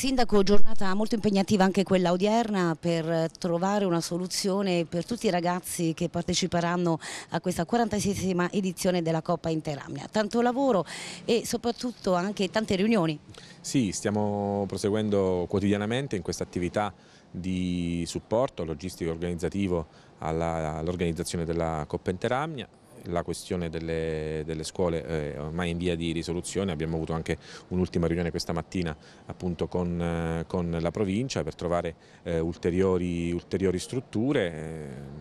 Sindaco, giornata molto impegnativa anche quella odierna per trovare una soluzione per tutti i ragazzi che parteciperanno a questa 46esima edizione della Coppa Interamnia. Tanto lavoro e soprattutto anche tante riunioni. Sì, stiamo proseguendo quotidianamente in questa attività di supporto logistico organizzativo all'organizzazione della Coppa Interamnia la questione delle, delle scuole è eh, ormai in via di risoluzione, abbiamo avuto anche un'ultima riunione questa mattina appunto con, eh, con la provincia per trovare eh, ulteriori, ulteriori, strutture, eh,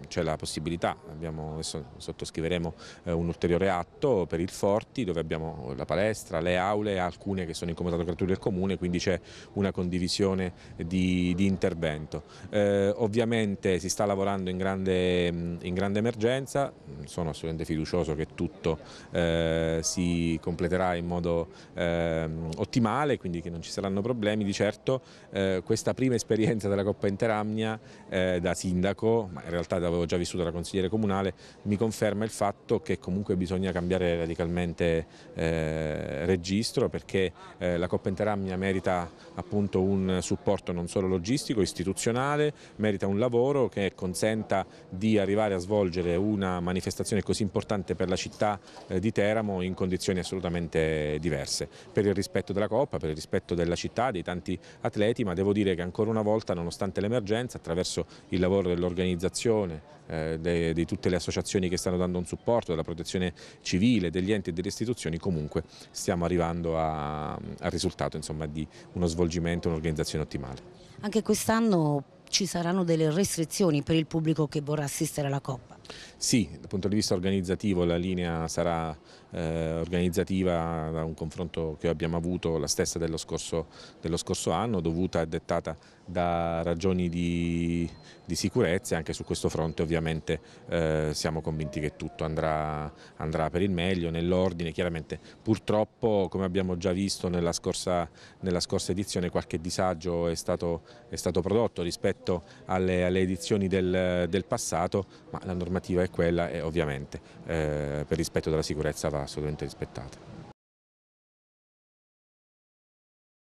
c'è la possibilità, abbiamo, adesso sottoscriveremo eh, un ulteriore atto per il Forti dove abbiamo la palestra, le aule, alcune che sono in comitato gratuito del Comune, quindi c'è una condivisione di, di intervento. Eh, ovviamente si sta lavorando in grande, in grande emergenza, sono assolutamente fiducioso che tutto eh, si completerà in modo eh, ottimale, quindi che non ci saranno problemi. Di certo eh, questa prima esperienza della Coppa Interamnia eh, da sindaco, ma in realtà l'avevo già vissuta da consigliere comunale, mi conferma il fatto che comunque bisogna cambiare radicalmente eh, registro perché eh, la Coppa Interamnia merita appunto un supporto non solo logistico, istituzionale, merita un lavoro che consenta di arrivare a svolgere una manifestazione così importante importante per la città eh, di Teramo in condizioni assolutamente diverse, per il rispetto della Coppa, per il rispetto della città, dei tanti atleti, ma devo dire che ancora una volta, nonostante l'emergenza, attraverso il lavoro dell'organizzazione, eh, di tutte le associazioni che stanno dando un supporto, della protezione civile, degli enti e delle istituzioni, comunque stiamo arrivando a, al risultato insomma, di uno svolgimento, un'organizzazione ottimale. Anche quest'anno ci saranno delle restrizioni per il pubblico che vorrà assistere alla Coppa? Sì, dal punto di vista organizzativo la linea sarà eh, organizzativa da un confronto che abbiamo avuto, la stessa dello scorso, dello scorso anno, dovuta e dettata da ragioni di, di sicurezza e anche su questo fronte ovviamente eh, siamo convinti che tutto andrà, andrà per il meglio, nell'ordine, chiaramente purtroppo come abbiamo già visto nella scorsa, nella scorsa edizione qualche disagio è stato, è stato prodotto rispetto alle, alle edizioni del, del passato, ma la normativa l'alternativa è quella e ovviamente eh, per rispetto della sicurezza va assolutamente rispettata.